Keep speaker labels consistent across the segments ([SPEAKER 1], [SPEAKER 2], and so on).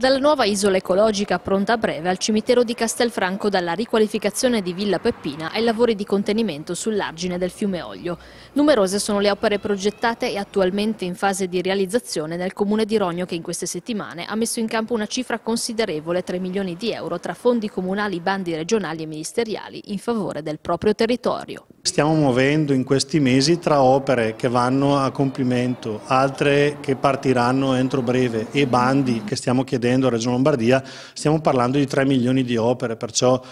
[SPEAKER 1] Dalla nuova isola ecologica pronta a breve al cimitero di Castelfranco dalla riqualificazione di Villa Peppina ai lavori di contenimento sull'argine del fiume Oglio. Numerose sono le opere progettate e attualmente in fase di realizzazione nel comune di Rogno che in queste settimane ha messo in campo una cifra considerevole 3 milioni di euro tra fondi comunali, bandi regionali e ministeriali in favore del proprio territorio
[SPEAKER 2] stiamo muovendo in questi mesi tra opere che vanno a compimento, altre che partiranno entro breve e bandi che stiamo chiedendo a Regione Lombardia, stiamo parlando di 3 milioni di opere, perciò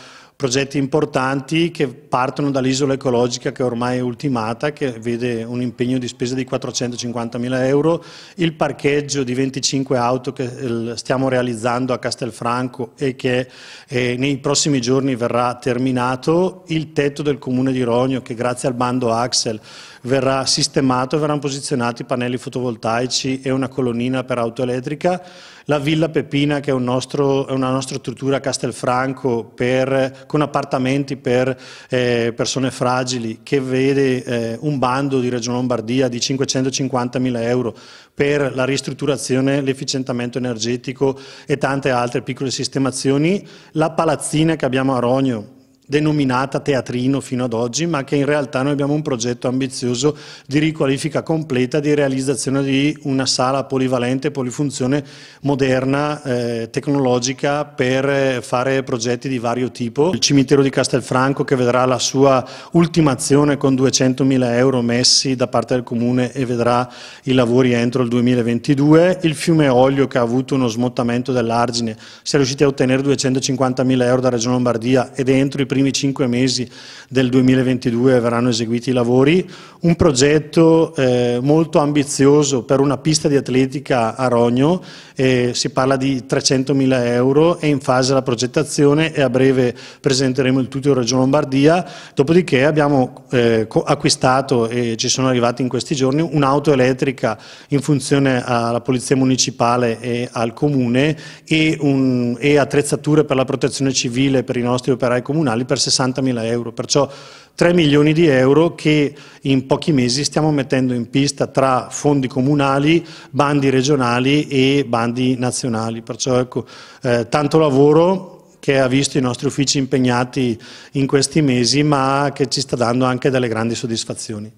[SPEAKER 2] progetti importanti che partono dall'isola ecologica che ormai è ultimata, che vede un impegno di spesa di 450 mila euro, il parcheggio di 25 auto che eh, stiamo realizzando a Castelfranco e che eh, nei prossimi giorni verrà terminato, il tetto del comune di Rogno che grazie al bando Axel verrà sistemato, verranno posizionati pannelli fotovoltaici e una colonnina per auto elettrica, la Villa Pepina che è, un nostro, è una nostra struttura a Castelfranco per con appartamenti per eh, persone fragili, che vede eh, un bando di Regione Lombardia di 550 mila euro per la ristrutturazione, l'efficientamento energetico e tante altre piccole sistemazioni, la palazzina che abbiamo a Rogno, denominata teatrino fino ad oggi, ma che in realtà noi abbiamo un progetto ambizioso di riqualifica completa, di realizzazione di una sala polivalente, polifunzione, moderna, eh, tecnologica per eh, fare progetti di vario tipo. Il cimitero di Castelfranco che vedrà la sua ultimazione con 200.000 euro messi da parte del Comune e vedrà i lavori entro il 2022. Il fiume Olio che ha avuto uno smottamento dell'argine, si è riusciti a ottenere 250.000 euro da Regione Lombardia ed entro i primi primi cinque mesi del 2022 verranno eseguiti i lavori, un progetto eh, molto ambizioso per una pista di atletica a Rogno, eh, si parla di 300.000 euro, è in fase la progettazione e a breve presenteremo il tutto in Regione Lombardia, dopodiché abbiamo eh, acquistato e ci sono arrivati in questi giorni un'auto elettrica in funzione alla Polizia Municipale e al Comune e, un, e attrezzature per la protezione civile per i nostri operai comunali per 60 mila euro, perciò 3 milioni di euro che in pochi mesi stiamo mettendo in pista tra fondi comunali, bandi regionali e bandi nazionali, perciò ecco, eh, tanto lavoro che ha visto i nostri uffici impegnati
[SPEAKER 1] in questi mesi, ma che ci sta dando anche delle grandi soddisfazioni.